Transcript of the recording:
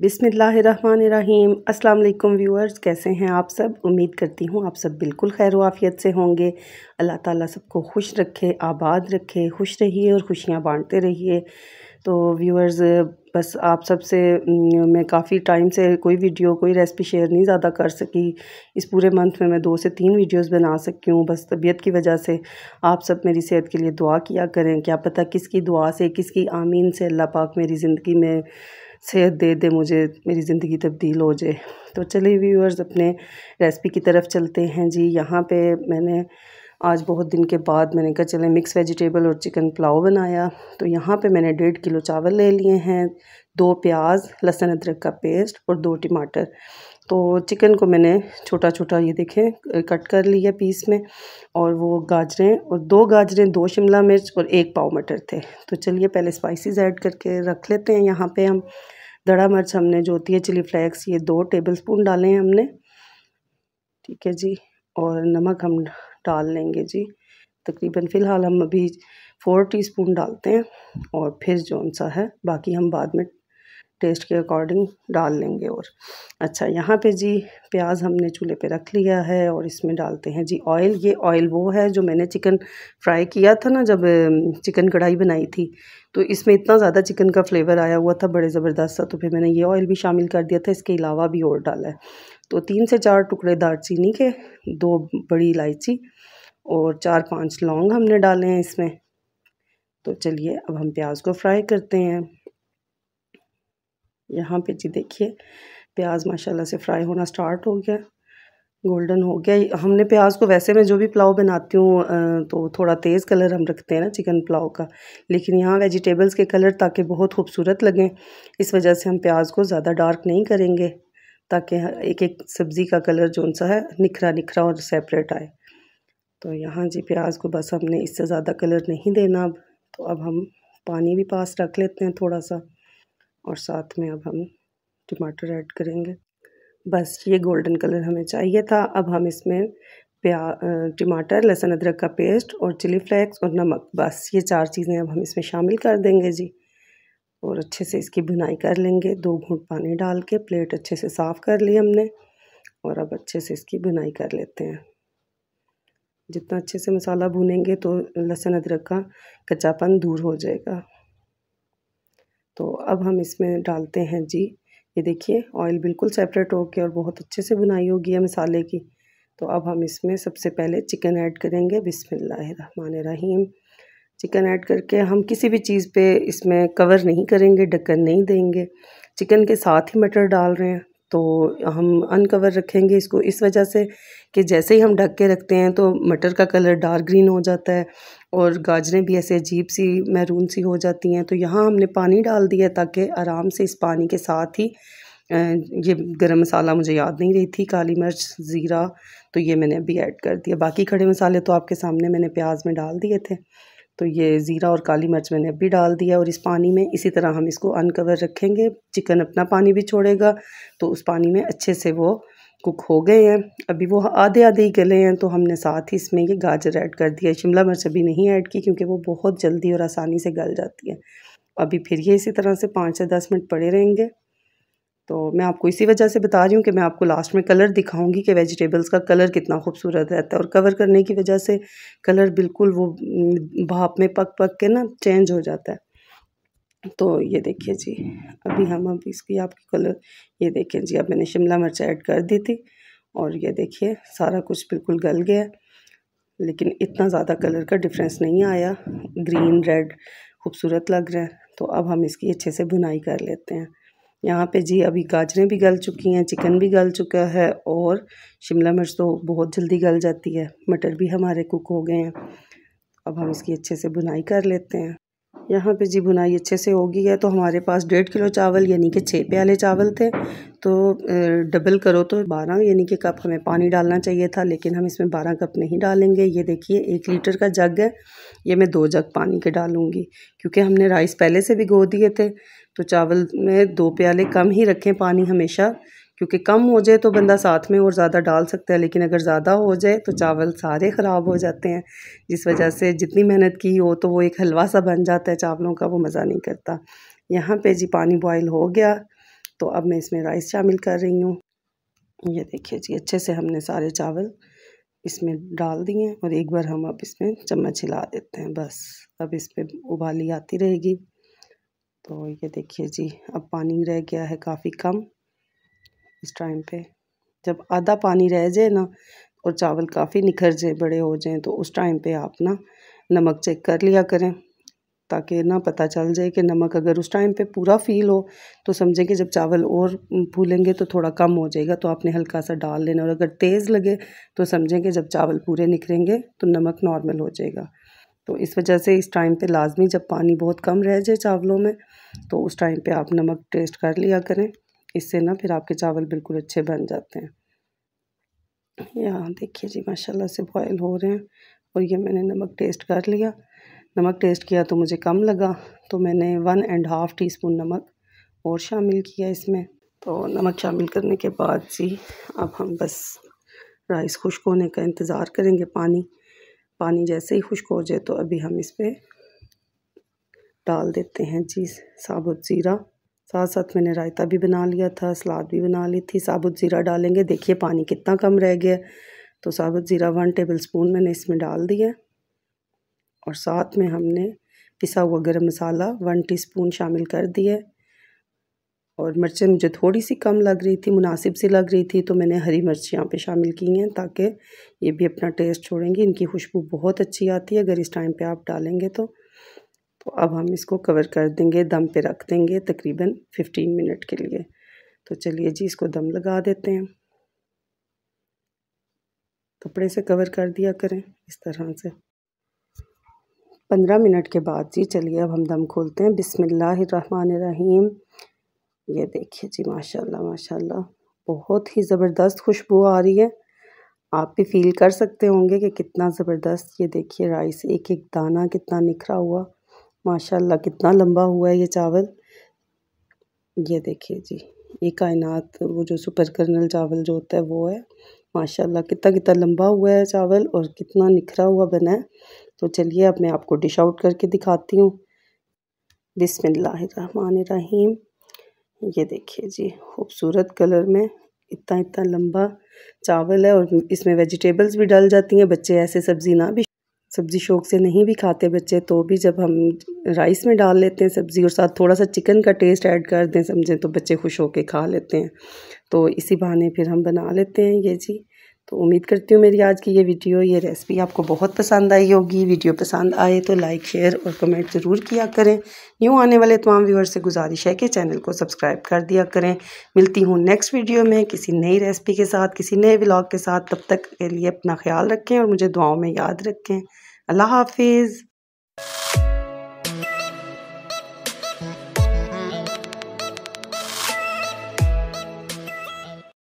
बिसमीम अल्लाम व्यूअर्स कैसे हैं आप सब उम्मीद करती हूँ आप सब बिल्कुल खैर वाफ़ियत से होंगे अल्लाह ताला सबको खुश रखे आबाद रखे खुश रहिए और खुशियाँ बांटते रहिए तो व्यूअर्स बस आप सब से मैं काफ़ी टाइम से कोई वीडियो कोई रेसिपी शेयर नहीं ज़्यादा कर सकी इस पूरे मंथ में मैं दो से तीन वीडियोस बना सकी हूँ बस तबीयत की वजह से आप सब मेरी सेहत के लिए दुआ किया करें क्या पता किसकी दुआ से किसकी आमीन से अल्लाह पाक मेरी ज़िंदगी में सेहत दे दे मुझे मेरी ज़िंदगी तब्दील हो जाए तो चलिए व्यूअर्स अपने रेसिपी की तरफ चलते हैं जी यहाँ पे मैंने आज बहुत दिन के बाद मैंने कहा चले मिक्स वेजिटेबल और चिकन पुलाव बनाया तो यहाँ पे मैंने डेढ़ किलो चावल ले लिए हैं दो प्याज लहसुन अदरक का पेस्ट और दो टमाटर तो चिकन को मैंने छोटा छोटा ये देखें कट कर लिया पीस में और वो गाजरें और दो गाजरें दो शिमला मिर्च और एक पाव मटर थे तो चलिए पहले स्पाइसेस ऐड करके रख लेते हैं यहाँ पे हम दड़ा मिर्च हमने जो होती है चिली फ्लेक्स ये दो टेबल स्पून डाले हैं हमने ठीक है जी और नमक हम डाल लेंगे जी तकरीबन फ़िलहाल हम अभी फोर टीस्पून डालते हैं और फिर जो सा है बाकी हम बाद में टेस्ट के अकॉर्डिंग डाल लेंगे और अच्छा यहाँ पे जी प्याज हमने चूल्हे पे रख लिया है और इसमें डालते हैं जी ऑयल ये ऑयल वो है जो मैंने चिकन फ्राई किया था ना जब चिकन कढ़ाई बनाई थी तो इसमें इतना ज़्यादा चिकन का फ्लेवर आया हुआ था बड़े ज़बरदस्त था तो फिर मैंने ये ऑयल भी शामिल कर दिया था इसके अलावा भी और डाला है तो तीन से चार टुकड़े दार के दो बड़ी इलायची और चार पाँच लौंग हमने डाले हैं इसमें तो चलिए अब हम प्याज को फ्राई करते हैं यहाँ पे जी देखिए प्याज माशाल्लाह से फ्राई होना स्टार्ट हो गया गोल्डन हो गया हमने प्याज को वैसे मैं जो भी पुलाव बनाती हूँ तो थोड़ा तेज़ कलर हम रखते हैं ना चिकन पुलाव का लेकिन यहाँ वेजिटेबल्स के कलर ताकि बहुत खूबसूरत लगें इस वजह से हम प्याज को ज़्यादा डार्क नहीं करेंगे ताकि एक एक सब्ज़ी का कलर जो सा है निखरा निखरा और सेपरेट आए तो यहाँ जी प्याज को बस हमने इससे ज़्यादा कलर नहीं देना अब तो अब हम पानी भी पास रख लेते हैं थोड़ा सा और साथ में अब हम टमाटर ऐड करेंगे बस ये गोल्डन कलर हमें चाहिए था अब हम इसमें प्या टमाटर लहसुन अदरक का पेस्ट और चिली फ्लेक्स और नमक बस ये चार चीज़ें अब हम इसमें शामिल कर देंगे जी और अच्छे से इसकी भुनाई कर लेंगे दो घूट पानी डाल के प्लेट अच्छे से साफ़ कर ली हमने और अब अच्छे से इसकी भुनाई कर लेते हैं जितना अच्छे से मसाला भुनेंगे तो लहसुन अदरक का कच्चापन दूर हो जाएगा तो अब हम इसमें डालते हैं जी ये देखिए ऑयल बिल्कुल सेपरेट होके और बहुत अच्छे से बुनाई होगी है मसाले की तो अब हम इसमें सबसे पहले चिकन ऐड करेंगे बिसमीम चिकन ऐड करके हम किसी भी चीज़ पे इसमें कवर नहीं करेंगे ढक्कन नहीं देंगे चिकन के साथ ही मटर डाल रहे हैं तो हम अनकवर रखेंगे इसको इस वजह से कि जैसे ही हम ढक के रखते हैं तो मटर का कलर डार्क ग्रीन हो जाता है और गाजरें भी ऐसे अजीब सी महरून सी हो जाती हैं तो यहाँ हमने पानी डाल दिया ताकि आराम से इस पानी के साथ ही ये गरम मसाला मुझे याद नहीं रही थी काली मिर्च ज़ीरा तो ये मैंने अभी ऐड कर दिया बाकी खड़े मसाले तो आपके सामने मैंने प्याज में डाल दिए थे तो ये ज़ीरा और काली मिर्च मैंने अभी डाल दिया और इस पानी में इसी तरह हम इसको अनकवर रखेंगे चिकन अपना पानी भी छोड़ेगा तो उस पानी में अच्छे से वो कुक हो गए हैं अभी वो आधे आधे ही गले हैं तो हमने साथ ही इसमें ये गाजर ऐड कर दिया शिमला मिर्च अभी नहीं ऐड की क्योंकि वो बहुत जल्दी और आसानी से गल जाती है अभी फिर ये इसी तरह से पाँच से दस मिनट पड़े रहेंगे तो मैं आपको इसी वजह से बता रही हूँ कि मैं आपको लास्ट में कलर दिखाऊंगी कि वेजिटेबल्स का कलर कितना खूबसूरत रहता है और कवर करने की वजह से कलर बिल्कुल वो भाप में पक पक के ना चेंज हो जाता है तो ये देखिए जी अभी हम अब इसकी आपकी कलर ये देखें जी अब मैंने शिमला मिर्च ऐड कर दी थी और ये देखिए सारा कुछ बिल्कुल गल गया लेकिन इतना ज़्यादा कलर का डिफरेंस नहीं आया ग्रीन रेड खूबसूरत लग रहा है तो अब हम इसकी अच्छे से बुनाई कर लेते हैं यहाँ पे जी अभी गाजरें भी गल चुकी हैं चिकन भी गल चुका है और शिमला मिर्च तो बहुत जल्दी गल जाती है मटर भी हमारे कुक हो गए हैं अब हम इसकी अच्छे से बुनाई कर लेते हैं यहाँ पे जी बुनाई अच्छे से होगी है तो हमारे पास डेढ़ किलो चावल यानी कि छः प्याले चावल थे तो डबल करो तो बारह यानी कि कप हमें पानी डालना चाहिए था लेकिन हम इसमें बारह कप नहीं डालेंगे ये देखिए एक लीटर का जग है ये मैं दो जग पानी के डालूंगी क्योंकि हमने राइस पहले से भिगो दिए थे तो चावल में दो प्याले कम ही रखें पानी हमेशा क्योंकि कम हो जाए तो बंदा साथ में और ज़्यादा डाल सकता है लेकिन अगर ज़्यादा हो जाए तो चावल सारे ख़राब हो जाते हैं जिस वजह से जितनी मेहनत की हो तो वो एक हलवा सा बन जाता है चावलों का वो मज़ा नहीं करता यहाँ पे जी पानी बॉईल हो गया तो अब मैं इसमें राइस शामिल कर रही हूँ ये देखिए जी अच्छे से हमने सारे चावल इसमें डाल दिए और एक बार हम अब इसमें चम्मच हिला देते हैं बस अब इस पर उबाली आती रहेगी तो ये देखिए जी अब पानी रह गया है काफ़ी कम इस टाइम पे जब आधा पानी रह जाए ना और चावल काफ़ी निखर जाए बड़े हो जाएँ तो उस टाइम पे आप ना नमक चेक कर लिया करें ताकि ना पता चल जाए कि नमक अगर उस टाइम पे पूरा फील हो तो समझें कि जब चावल और फूलेंगे तो थोड़ा कम हो जाएगा तो आपने हल्का सा डाल लेना और अगर तेज़ लगे तो समझें कि जब चावल पूरे निखरेंगे तो नमक नॉर्मल हो जाएगा तो इस वजह से इस टाइम पे लाजमी जब पानी बहुत कम रह जाए चावलों में तो उस टाइम पे आप नमक टेस्ट कर लिया करें इससे ना फिर आपके चावल बिल्कुल अच्छे बन जाते हैं यहाँ देखिए जी माशाल्लाह से बॉयल हो रहे हैं और ये मैंने नमक टेस्ट कर लिया नमक टेस्ट किया तो मुझे कम लगा तो मैंने one and half teaspoon नमक और शामिल किया इसमें तो नमक शामिल करने के बाद जी अब हम बस राइस खुश्क होने का इंतज़ार करेंगे पानी पानी जैसे ही खुश्क हो जाए तो अभी हम इस पर डाल देते हैं जी साबुत ज़ीरा साथ साथ मैंने रायता भी बना लिया था सलाद भी बना ली थी साबुत ज़ीरा डालेंगे देखिए पानी कितना कम रह गया तो साबुत ज़ीरा वन टेबल स्पून मैंने इसमें डाल दिया और साथ में हमने पिसा हुआ गर्म मसाला वन टीस्पून शामिल कर दिया और मिर्चें मुझे थोड़ी सी कम लग रही थी मुनासिब सी लग रही थी तो मैंने हरी मिर्च यहाँ पे शामिल की हैं ताकि ये भी अपना टेस्ट छोड़ेंगी इनकी खुशबू बहुत अच्छी आती है अगर इस टाइम पे आप डालेंगे तो तो अब हम इसको कवर कर देंगे दम पे रख देंगे तकरीबन फिफ्टीन मिनट के लिए तो चलिए जी इसको दम लगा देते हैं कपड़े से कवर कर दिया करें इस तरह से पंद्रह मिनट के बाद जी चलिए अब हम दम खोलते हैं रहीम ये देखिए जी माशाल्लाह माशाल्लाह बहुत ही ज़बरदस्त खुशबू आ रही है आप भी फील कर सकते होंगे कि कितना ज़बरदस्त ये देखिए राइस एक एक दाना कितना निखरा हुआ माशाल्लाह कितना लंबा हुआ है ये चावल ये देखिए जी ये कायनात वो जो सुपर कर्नल चावल जो होता है वो है माशाल्लाह कितना कितना लंबा हुआ है चावल और कितना निखरा हुआ बना है तो चलिए अब मैं आपको डिश आउट करके दिखाती हूँ बिसमीम ये देखिए जी खूबसूरत कलर में इतना इतना लंबा चावल है और इसमें वेजिटेबल्स भी डाल जाती हैं बच्चे ऐसे सब्ज़ी ना भी सब्ज़ी शौक से नहीं भी खाते बच्चे तो भी जब हम राइस में डाल लेते हैं सब्ज़ी और साथ थोड़ा सा चिकन का टेस्ट ऐड कर दें समझें तो बच्चे खुश होकर खा लेते हैं तो इसी बहाने फिर हम बना लेते हैं ये जी तो उम्मीद करती हूँ मेरी आज की ये वीडियो ये रेसिपी आपको बहुत पसंद आई होगी वीडियो पसंद आए तो लाइक शेयर और कमेंट ज़रूर किया करें न्यू आने वाले तमाम व्यूअर्स से गुजारिश है कि चैनल को सब्सक्राइब कर दिया करें मिलती हूँ नेक्स्ट वीडियो में किसी नई रेसिपी के साथ किसी नए ब्लॉग के साथ तब तक के लिए अपना ख्याल रखें और मुझे दुआओं में याद रखें अल्लाह हाफिज़